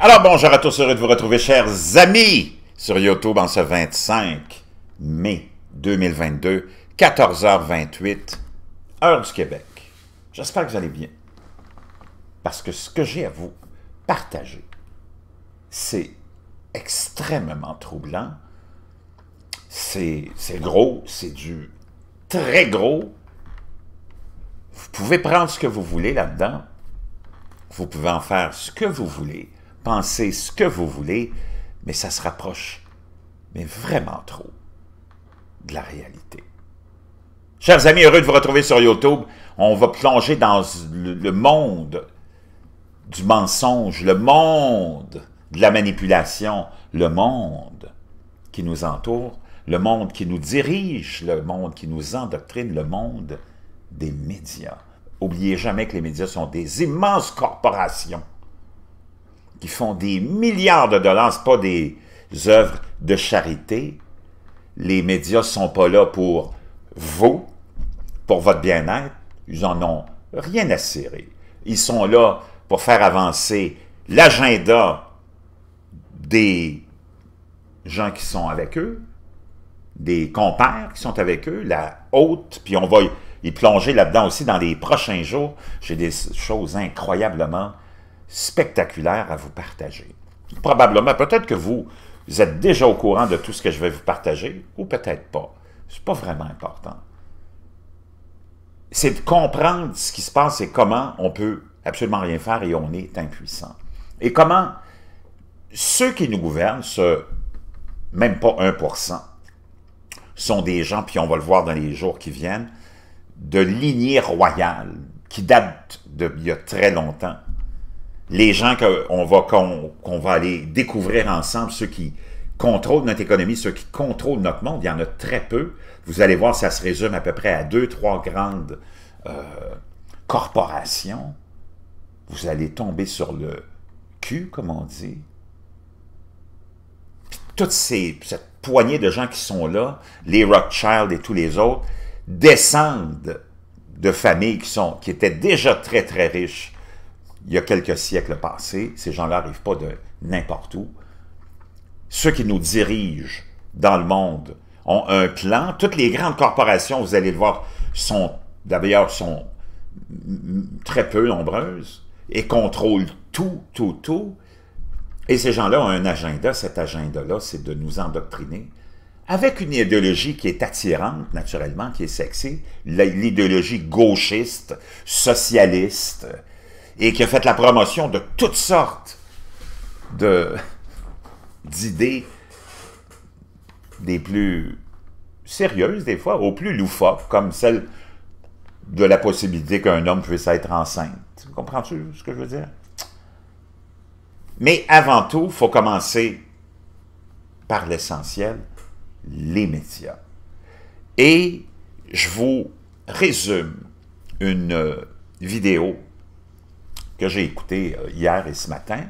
Alors bonjour à tous, heureux de vous retrouver, chers amis, sur YouTube en ce 25 mai 2022, 14h28, heure du Québec. J'espère que vous allez bien, parce que ce que j'ai à vous partager, c'est extrêmement troublant, c'est gros, c'est du très gros. Vous pouvez prendre ce que vous voulez là-dedans, vous pouvez en faire ce que vous voulez, pensez ce que vous voulez, mais ça se rapproche, mais vraiment trop, de la réalité. Chers amis, heureux de vous retrouver sur YouTube. On va plonger dans le monde du mensonge, le monde de la manipulation, le monde qui nous entoure, le monde qui nous dirige, le monde qui nous endoctrine, le monde des médias. Oubliez jamais que les médias sont des immenses corporations qui font des milliards de dollars, ce pas des œuvres de charité. Les médias sont pas là pour vous, pour votre bien-être. Ils n'en ont rien à cirer. Ils sont là pour faire avancer l'agenda des gens qui sont avec eux, des compères qui sont avec eux, la haute, puis on va y plonger là-dedans aussi dans les prochains jours. J'ai des choses incroyablement spectaculaire à vous partager. Probablement, peut-être que vous, êtes déjà au courant de tout ce que je vais vous partager, ou peut-être pas. C'est pas vraiment important. C'est de comprendre ce qui se passe et comment on peut absolument rien faire et on est impuissant. Et comment ceux qui nous gouvernent, ce même pas 1%, sont des gens, puis on va le voir dans les jours qui viennent, de lignée royale, qui date d'il y a très longtemps, les gens qu'on va, va aller découvrir ensemble, ceux qui contrôlent notre économie, ceux qui contrôlent notre monde, il y en a très peu. Vous allez voir, ça se résume à peu près à deux, trois grandes euh, corporations. Vous allez tomber sur le cul, comme on dit. Toutes ces, cette poignée de gens qui sont là, les Rothschild et tous les autres, descendent de familles qui, sont, qui étaient déjà très, très riches il y a quelques siècles passés. Ces gens-là n'arrivent pas de n'importe où. Ceux qui nous dirigent dans le monde ont un plan. Toutes les grandes corporations, vous allez le voir, sont d'ailleurs sont très peu nombreuses et contrôlent tout, tout, tout. Et ces gens-là ont un agenda. Cet agenda-là, c'est de nous endoctriner avec une idéologie qui est attirante, naturellement, qui est sexy, l'idéologie gauchiste, socialiste, et qui a fait la promotion de toutes sortes de d'idées des plus sérieuses des fois, aux plus loufoques, comme celle de la possibilité qu'un homme puisse être enceinte. Comprends-tu ce que je veux dire? Mais avant tout, il faut commencer par l'essentiel, les médias. Et je vous résume une euh, vidéo que j'ai écouté euh, hier et ce matin,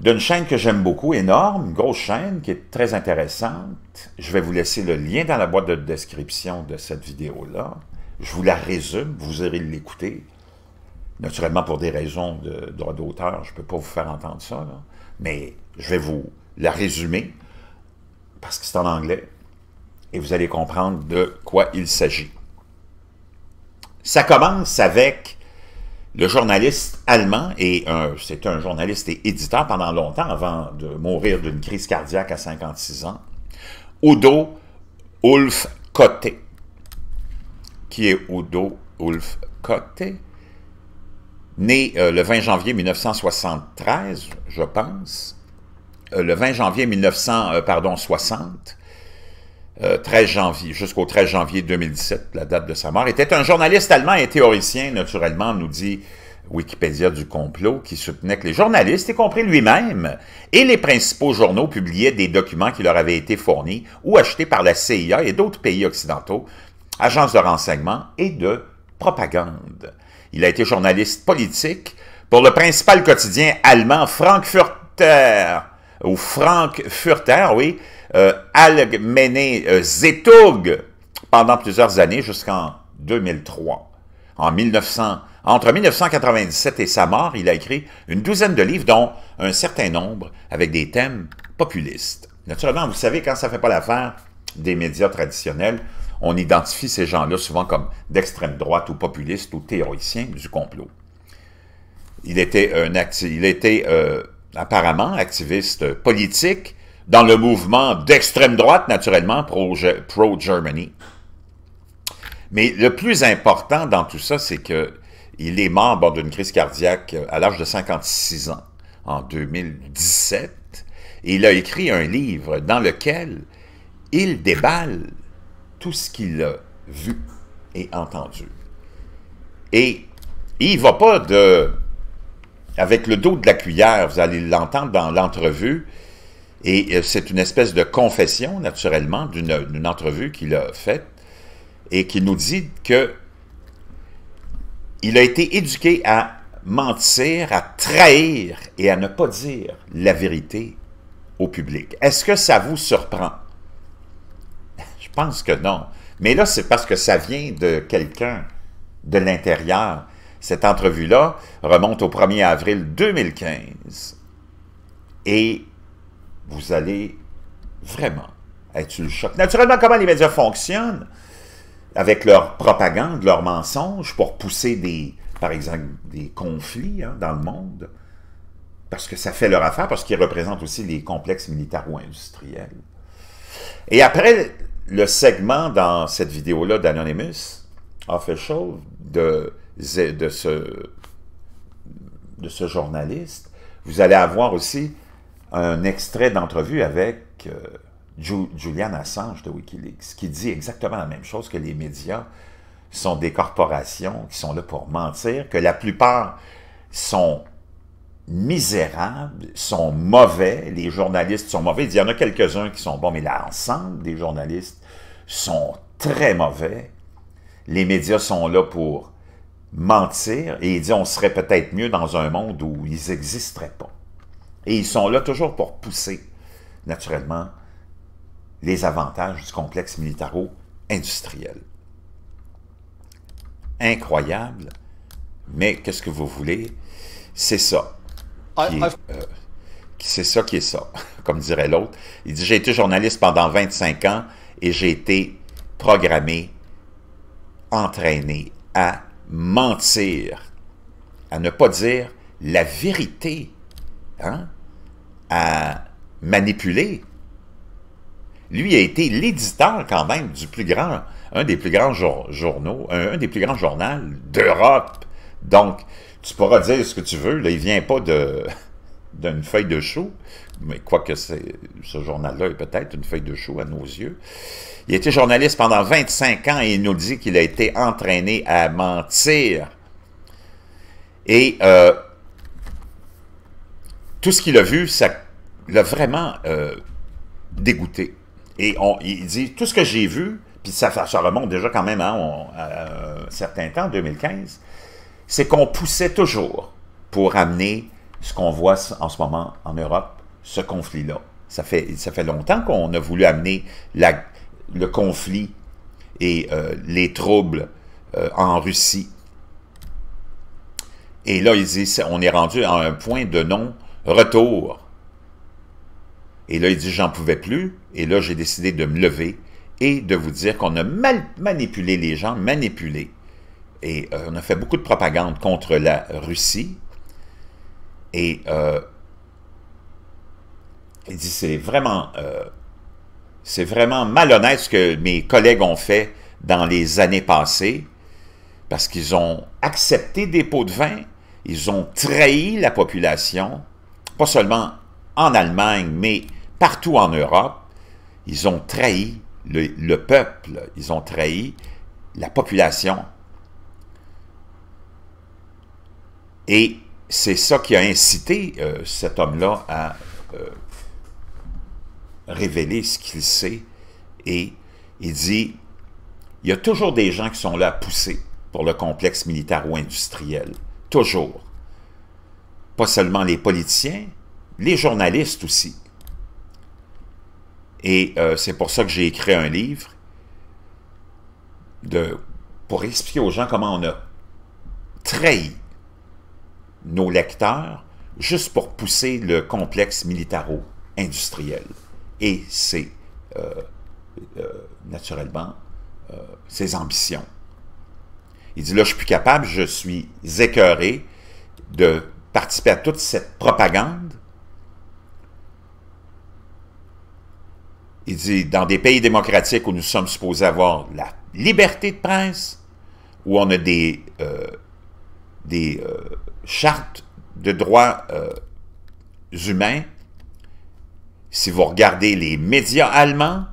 d'une chaîne que j'aime beaucoup, énorme, grosse chaîne qui est très intéressante. Je vais vous laisser le lien dans la boîte de description de cette vidéo-là. Je vous la résume, vous irez l'écouter. Naturellement, pour des raisons de droit d'auteur, je ne peux pas vous faire entendre ça, mais je vais vous la résumer parce que c'est en anglais et vous allez comprendre de quoi il s'agit. Ça commence avec le journaliste allemand, et c'est un journaliste et éditeur pendant longtemps avant de mourir d'une crise cardiaque à 56 ans, Udo Ulf Kotte. Qui est Udo Ulf Kotte? Né euh, le 20 janvier 1973, je pense, euh, le 20 janvier 1960, euh, pardon, 13 euh, janvier, jusqu'au 13 janvier 2017, la date de sa mort, était un journaliste allemand et théoricien, naturellement, nous dit Wikipédia du complot, qui soutenait que les journalistes, y compris lui-même, et les principaux journaux publiaient des documents qui leur avaient été fournis ou achetés par la CIA et d'autres pays occidentaux, agences de renseignement et de propagande. Il a été journaliste politique pour le principal quotidien allemand Frankfurter, ou Frankfurter, oui, euh, mené euh, pendant plusieurs années jusqu'en 2003. En 1900, entre 1997 et sa mort, il a écrit une douzaine de livres, dont un certain nombre avec des thèmes populistes. Naturellement, vous savez, quand ça ne fait pas l'affaire des médias traditionnels, on identifie ces gens-là souvent comme d'extrême droite ou populiste ou théoricien du complot. Il était, un il était euh, apparemment activiste politique, dans le mouvement d'extrême droite, naturellement, pro-Germany. Mais le plus important dans tout ça, c'est qu'il est mort d'une crise cardiaque euh, à l'âge de 56 ans, en 2017. Et il a écrit un livre dans lequel il déballe tout ce qu'il a vu et entendu. Et il ne va pas de... Avec le dos de la cuillère, vous allez l'entendre dans l'entrevue, et euh, c'est une espèce de confession, naturellement, d'une entrevue qu'il a faite et qui nous dit que il a été éduqué à mentir, à trahir et à ne pas dire la vérité au public. Est-ce que ça vous surprend? Je pense que non. Mais là, c'est parce que ça vient de quelqu'un de l'intérieur. Cette entrevue-là remonte au 1er avril 2015 et vous allez vraiment être sur le choc. Naturellement, comment les médias fonctionnent avec leur propagande, leur mensonge, pour pousser des, par exemple, des conflits hein, dans le monde, parce que ça fait leur affaire, parce qu'ils représentent aussi les complexes militaires ou industriels Et après le segment dans cette vidéo-là d'Anonymous, Official, de, de, ce, de ce journaliste, vous allez avoir aussi un extrait d'entrevue avec euh, Julian Assange de Wikileaks, qui dit exactement la même chose que les médias sont des corporations qui sont là pour mentir, que la plupart sont misérables, sont mauvais, les journalistes sont mauvais. Il y en a quelques-uns qui sont bons, mais l'ensemble des journalistes sont très mauvais. Les médias sont là pour mentir et il dit on serait peut-être mieux dans un monde où ils n'existeraient pas. Et ils sont là toujours pour pousser, naturellement, les avantages du complexe militaro-industriel. Incroyable, mais qu'est-ce que vous voulez? C'est ça. Ah, ah. euh, c'est ça qui est ça, comme dirait l'autre. Il dit, j'ai été journaliste pendant 25 ans et j'ai été programmé, entraîné à mentir, à ne pas dire la vérité. Hein? à manipuler. Lui a été l'éditeur quand même du plus grand, un des plus grands journaux, un, des plus grands journaux d'Europe. Donc, tu pourras dire ce que tu veux, là, il vient pas d'une feuille de chou, mais quoi que ce journal-là est peut-être une feuille de chou à nos yeux. Il a été journaliste pendant 25 ans et il nous dit qu'il a été entraîné à mentir. Et euh, tout ce qu'il a vu, ça l'a vraiment euh, dégoûté. Et on, il dit, tout ce que j'ai vu, puis ça, ça, remonte déjà quand même hein, à, un certain temps, 2015, c'est qu'on poussait toujours pour amener ce qu'on voit en ce moment en Europe, ce conflit-là. Ça fait, ça fait longtemps qu'on a voulu amener la, le conflit et euh, les troubles euh, en Russie. Et là, il dit, on est rendu à un point de non-retour. Et là, il dit, j'en pouvais plus. Et là, j'ai décidé de me lever et de vous dire qu'on a mal manipulé les gens, manipulé. Et euh, on a fait beaucoup de propagande contre la Russie. Et euh, il dit, c'est vraiment, euh, c'est vraiment malhonnête ce que mes collègues ont fait dans les années passées, parce qu'ils ont accepté des pots de vin, ils ont trahi la population, pas seulement en Allemagne, mais partout en Europe, ils ont trahi le, peuple, ils ont trahi la population. Et c'est ça qui a incité euh, cet homme-là à euh, révéler ce qu'il sait. Et il dit, il y a toujours des gens qui sont là à pousser pour le complexe militaire ou industriel Toujours. Pas seulement les politiciens, les journalistes aussi. Et euh, c'est pour ça que j'ai écrit un livre de, pour expliquer aux gens comment on a trahi nos lecteurs juste pour pousser le complexe militaro-industriel. Et c'est euh, euh, naturellement ses ambitions. Il dit, là, je suis plus capable, je suis écœuré de participer à toute cette propagande Il dit, dans des pays démocratiques où nous sommes supposés avoir la liberté de presse, où on a des, euh, des euh, chartes de droits euh, humains, si vous regardez les médias allemands,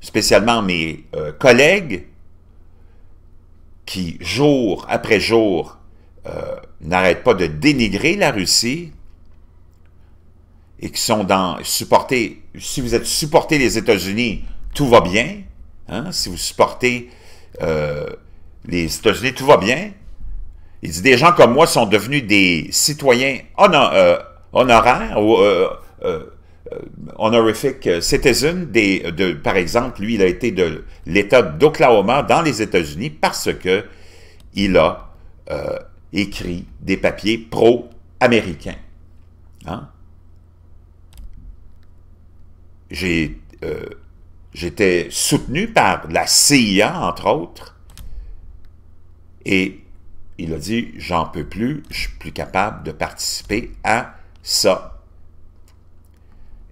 spécialement mes collègues, qui jour après jour n'arrêtent pas de dénigrer la Russie, et qui sont dans supporter, si vous êtes supporté les États-Unis, tout va bien. Hein? Si vous supportez euh, les États-Unis, tout va bien. Il dit des gens comme moi sont devenus des citoyens euh, honoraires ou euh, honorific citizens. » Des, de, par exemple, lui, il a été de l'État d'Oklahoma dans les États-Unis parce que il a écrit des papiers pro-américains. Hein? j'ai euh, j'étais soutenu par la CIA, entre autres, et il a dit, j'en peux plus, je suis plus capable de participer à ça.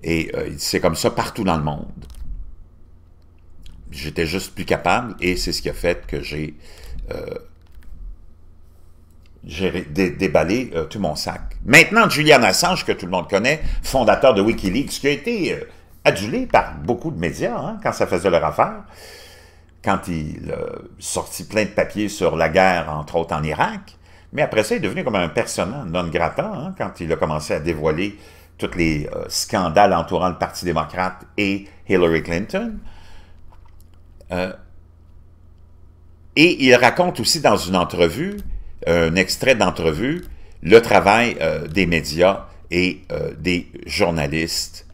Et euh, c'est comme ça partout dans le monde. J'étais juste plus capable et c'est ce qui a fait que j'ai euh, déballé tout mon sac. Maintenant, Julian Assange, que tout le monde connaît, fondateur de Wikileaks, qui a été adulé par beaucoup de médias hein, quand ça faisait leur affaire. Quand il sortit plein de papiers sur la guerre, entre autres en Irak, mais après ça, il est devenu comme un personnage non grattant hein, quand il a commencé à dévoiler tous les euh, scandales entourant le Parti démocrate et Hillary Clinton. Euh, et il raconte aussi dans une entrevue, un extrait d'entrevue, le travail euh, des médias et des journalistes.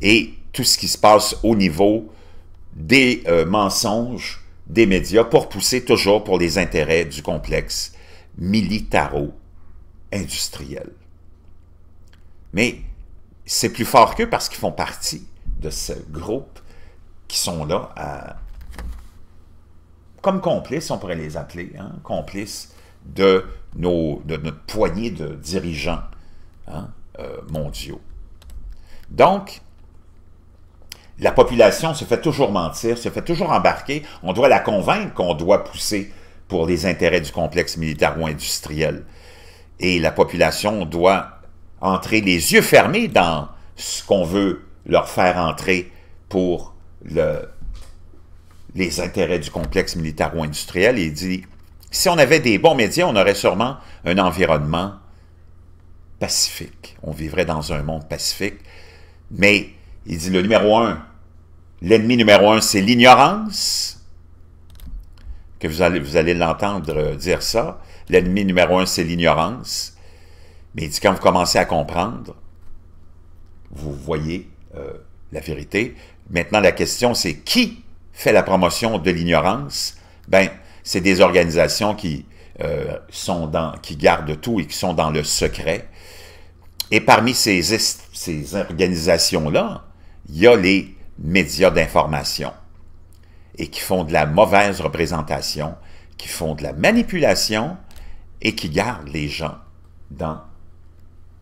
Et tout ce qui se passe au niveau des euh, mensonges des médias pour pousser toujours pour les intérêts du complexe militaro-industriel. Mais c'est plus fort qu'eux parce qu'ils font partie de ce groupe qui sont là comme complices, on pourrait les appeler, hein, complices de, nos, de notre poignée de dirigeants hein, euh, mondiaux. Donc, la population se fait toujours mentir, se fait toujours embarquer. On doit la convaincre qu'on doit pousser pour les intérêts du complexe militaire ou industriel. Et la population doit entrer les yeux fermés dans ce qu'on veut leur faire entrer pour les intérêts du complexe militaire ou industriel. Et il dit, si on avait des bons médias, on aurait sûrement un environnement pacifique. On vivrait dans un monde pacifique. Mais il dit le numéro un, l'ennemi numéro un, c'est l'ignorance. Que vous allez, vous allez l'entendre euh, dire ça. L'ennemi numéro un, c'est l'ignorance. Mais il dit quand vous commencez à comprendre, vous voyez euh, la vérité. Maintenant, la question, c'est qui fait la promotion de l'ignorance? Ben, c'est des organisations qui, euh, sont dans, qui gardent tout et qui sont dans le secret. Et parmi ces, ces organisations-là, il y a les médias d'information et qui font de la mauvaise représentation, qui font de la manipulation et qui gardent les gens dans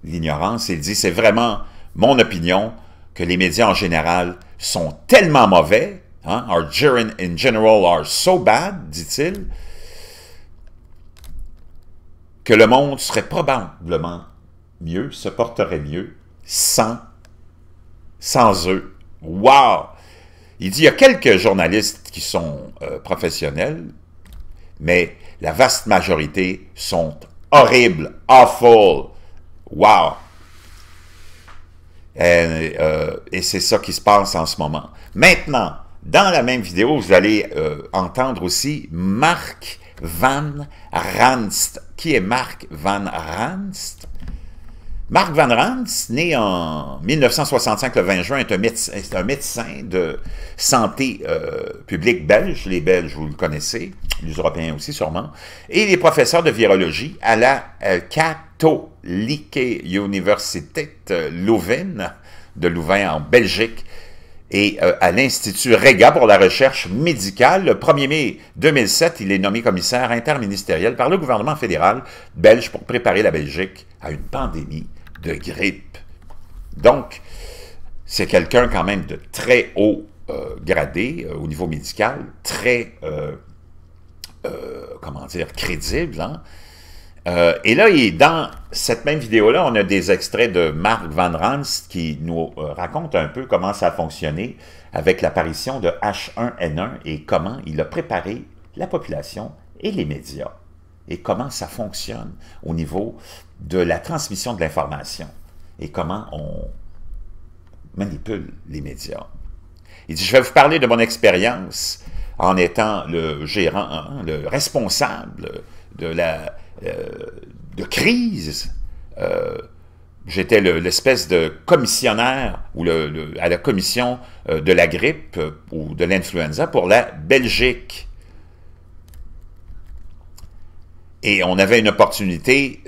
l'ignorance. Il dit, c'est vraiment mon opinion que les médias en général sont tellement mauvais, hein, our in general are so bad, dit-il, que le monde serait probablement mieux, se porterait mieux sans sans eux. Wow! Il dit, il y a quelques journalistes qui sont euh, professionnels, mais la vaste majorité sont horribles, awful. Wow! Euh, euh, et, c'est ça qui se passe en ce moment. Maintenant, dans la même vidéo, vous allez entendre aussi Marc Van Ranst. Qui est Marc Van Ranst? Marc Van Rans, né en 1965 le 20 juin, est un médecin, est un médecin de santé euh, publique belge. Les Belges, vous le connaissez, les Européens aussi sûrement. Et il est professeur de virologie à la Katholieke euh, Universiteit euh, Louvain de Louvain en Belgique, et à l'Institut Rega pour la recherche médicale. Le 1er mai 2007, il est nommé commissaire interministériel par le gouvernement fédéral belge pour préparer la Belgique à une pandémie de grippe. Donc, c'est quelqu'un quand même de très haut euh, gradé euh, au niveau médical, très, euh, comment dire, crédible. Hein. et là, est dans cette même vidéo-là, on a des extraits de Marc Van Rans, qui nous raconte un peu comment ça a fonctionné avec l'apparition de H1N1 et comment il a préparé la population et les médias et comment ça fonctionne au niveau de la transmission de l'information et comment on manipule les médias. Il dit, je vais vous parler de mon expérience en étant le gérant, hein, le responsable de la euh, crise. Euh, j'étais l'espèce de commissionnaire ou à la commission euh, de la grippe ou de l'influenza pour la Belgique. Et on avait une opportunité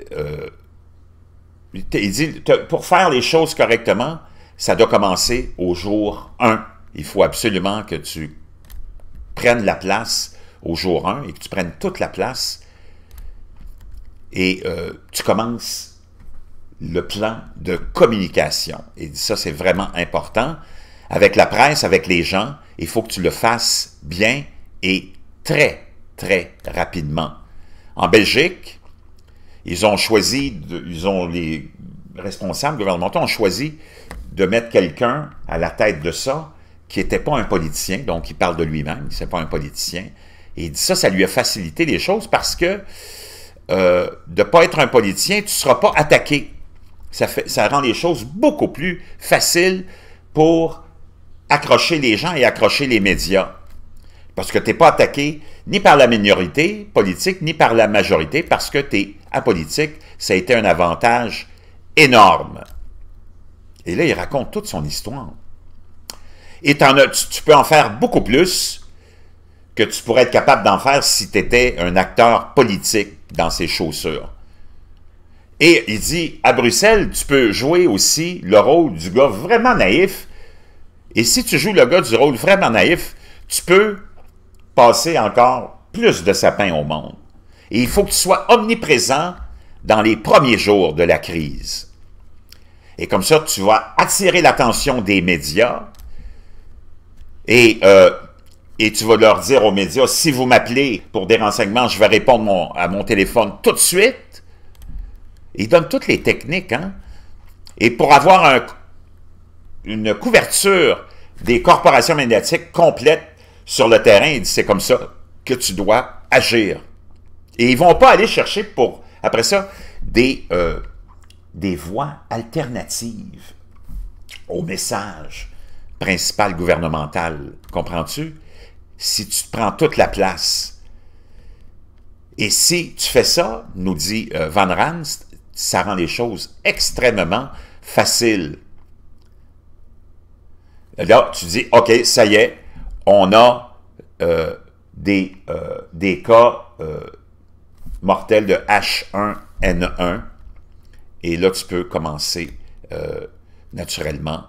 il dit, pour faire les choses correctement, ça doit commencer au jour 1. Il faut absolument que tu prennes la place au jour 1 et que tu prennes toute la place et euh, tu commences le plan de communication. Et ça, c'est vraiment important. Avec la presse, avec les gens, il faut que tu le fasses bien et très, très rapidement. En Belgique, ils ont choisi, ils ont les responsables gouvernementaux ont choisi de mettre quelqu'un à la tête de ça qui n'était pas un politicien, donc il parle de lui-même, n'est pas un politicien. Et il dit ça, ça lui a facilité les choses parce que euh, de ne pas être un politicien, tu ne seras pas attaqué. Ça, ça rend les choses beaucoup plus faciles pour accrocher les gens et accrocher les médias. Parce que tu n'es pas attaqué ni par la minorité politique, ni par la majorité, parce que tu es apolitique, ça a été un avantage énorme. Et là, il raconte toute son histoire. Et tu, tu, peux en faire beaucoup plus que tu pourrais être capable d'en faire si tu étais un acteur politique dans ses chaussures. Et il dit, à Bruxelles, tu peux jouer aussi le rôle du gars vraiment naïf. Et si tu joues le gars du rôle vraiment naïf, tu peux passer encore plus de sapins au monde. Et il faut que tu sois omniprésent dans les premiers jours de la crise. Et comme ça, tu vas attirer l'attention des médias et, euh, et tu vas leur dire aux médias, si vous m'appelez pour des renseignements, je vais répondre à mon téléphone tout de suite. Ils donnent toutes les techniques. Hein? Et pour avoir une couverture des corporations médiatiques complète, sur le terrain, c'est comme ça que tu dois agir. Et ils vont pas aller chercher pour, après ça, des, euh, des voies alternatives au message principal gouvernemental. Comprends-tu? Si tu prends toute la place. Et si tu fais ça, nous dit euh, Van Ranst, ça rend les choses extrêmement faciles. Là, tu dis, OK, ça y est, on a euh, euh, des, cas euh, mortels de H1N1. Et là, tu peux commencer naturellement.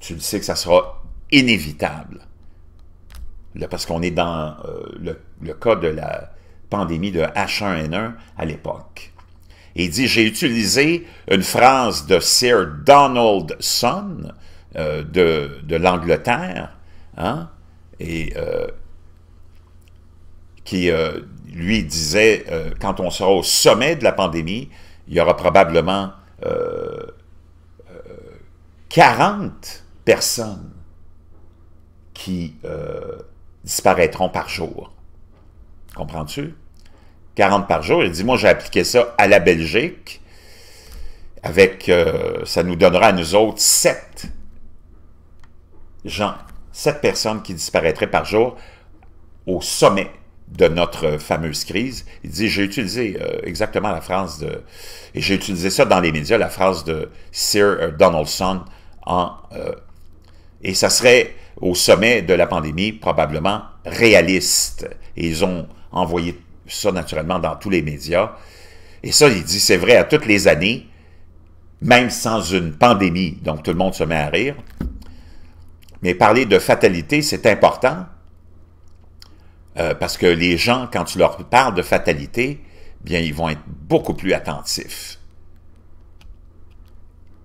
tu le sais que ça sera inévitable. parce qu'on est dans le, cas de la pandémie de H1N1 à l'époque. Et il dit, j'ai utilisé une phrase de Sir Donaldson Son de l'Angleterre Hein? et euh, qui euh, lui disait euh, quand on sera au sommet de la pandémie, il y aura probablement 40 personnes qui disparaîtront par jour. Comprends-tu? 40 par jour. Il dit, moi, j'ai appliqué ça à la Belgique. Avec, ça nous donnera à nous autres 7 gens cette personne qui disparaîtrait par jour au sommet de notre fameuse crise. Il dit, j'ai utilisé euh, exactement la phrase de, et j'ai utilisé ça dans les médias, la phrase de Sir euh, Donaldson en, euh, et ça serait au sommet de la pandémie probablement réaliste. Et ils ont envoyé ça naturellement dans tous les médias. Et ça, il dit, c'est vrai à toutes les années, même sans une pandémie. Donc tout le monde se met à rire. Mais parler de fatalité, c'est important, euh, parce que les gens, quand tu leur parles de fatalité, bien, ils vont être beaucoup plus attentifs.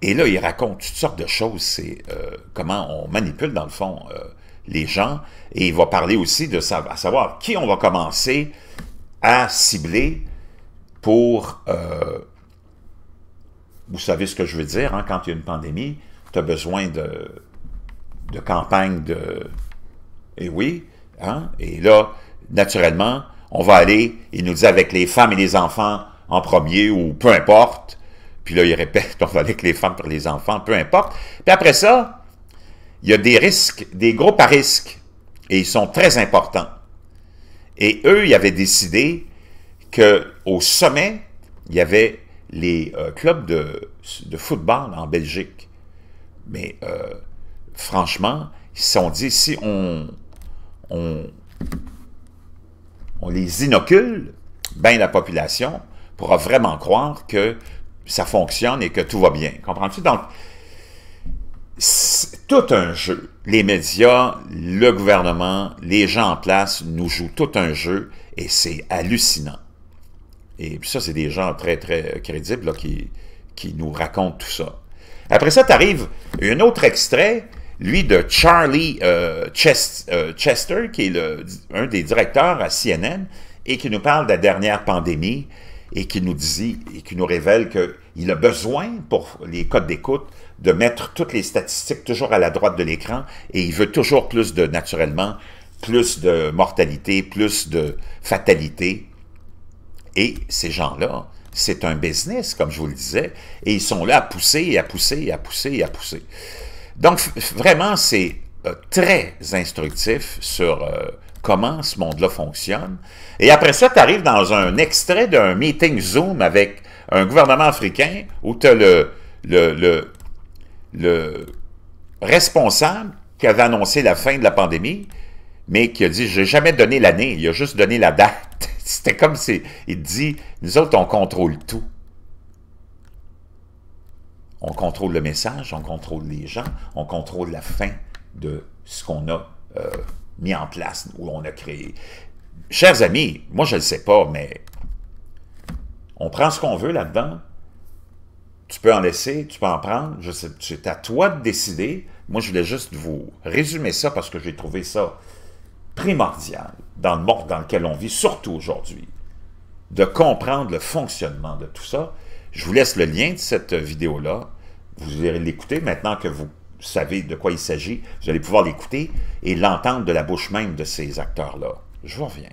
Et là, il raconte toutes sortes de choses, c'est euh, comment on manipule, dans le fond, euh, les gens, et il va parler aussi de savoir qui on va commencer à cibler pour... vous savez ce que je veux dire, hein, quand il y a une pandémie, tu as besoin de de campagne de... Et eh oui, hein? Et là, naturellement, on va aller, il nous dit avec les femmes et les enfants en premier ou peu importe. Puis là, il répète, on va aller avec les femmes pour les enfants, peu importe. Puis après ça, il y a des risques, des groupes à risque. Et ils sont très importants. Et eux, ils avaient décidé qu'au sommet, il y avait les euh, clubs de, de, football en Belgique. Mais euh, franchement, si sont dit, si on, on, les inocule, ben la population pourra vraiment croire que ça fonctionne et que tout va bien. Comprends-tu? Donc, c'est tout un jeu. Les médias, le gouvernement, les gens en place nous jouent tout un jeu et c'est hallucinant. Et puis ça, c'est des gens très, très crédibles qui, qui nous racontent tout ça. Après ça, tu arrives un autre extrait lui de Charlie euh, euh, Chester, qui est un des directeurs à CNN, et qui nous parle de la dernière pandémie, et qui nous dit, et qui nous révèle qu'il a besoin, pour les codes d'écoute, de mettre toutes les statistiques toujours à la droite de l'écran, et il veut toujours plus de, naturellement, plus de mortalité, plus de fatalité. Et ces gens-là, c'est un business, comme je vous le disais, et ils sont là à pousser, à pousser, à pousser, à pousser. Donc, vraiment, c'est euh, très instructif sur euh, comment ce monde-là fonctionne. Et après ça, tu arrives dans un extrait d'un meeting Zoom avec un gouvernement africain où tu as le, le, responsable qui avait annoncé la fin de la pandémie, mais qui a dit « j'ai jamais donné l'année, il a juste donné la date ». C'était comme si il dit « nous autres, on contrôle tout ». On contrôle le message, on contrôle les gens, on contrôle la fin de ce qu'on a euh, mis en place, ou on a créé. Chers amis, moi je ne le sais pas, mais on prend ce qu'on veut là-dedans. Tu peux en laisser, tu peux en prendre. C'est à toi de décider. Moi, je voulais juste vous résumer ça parce que j'ai trouvé ça primordial dans le monde dans lequel on vit, surtout aujourd'hui, de comprendre le fonctionnement de tout ça. Je vous laisse le lien de cette vidéo-là. Vous irez l'écouter maintenant que vous savez de quoi il s'agit. Vous allez pouvoir l'écouter et l'entendre de la bouche même de ces acteurs-là. Je vous reviens.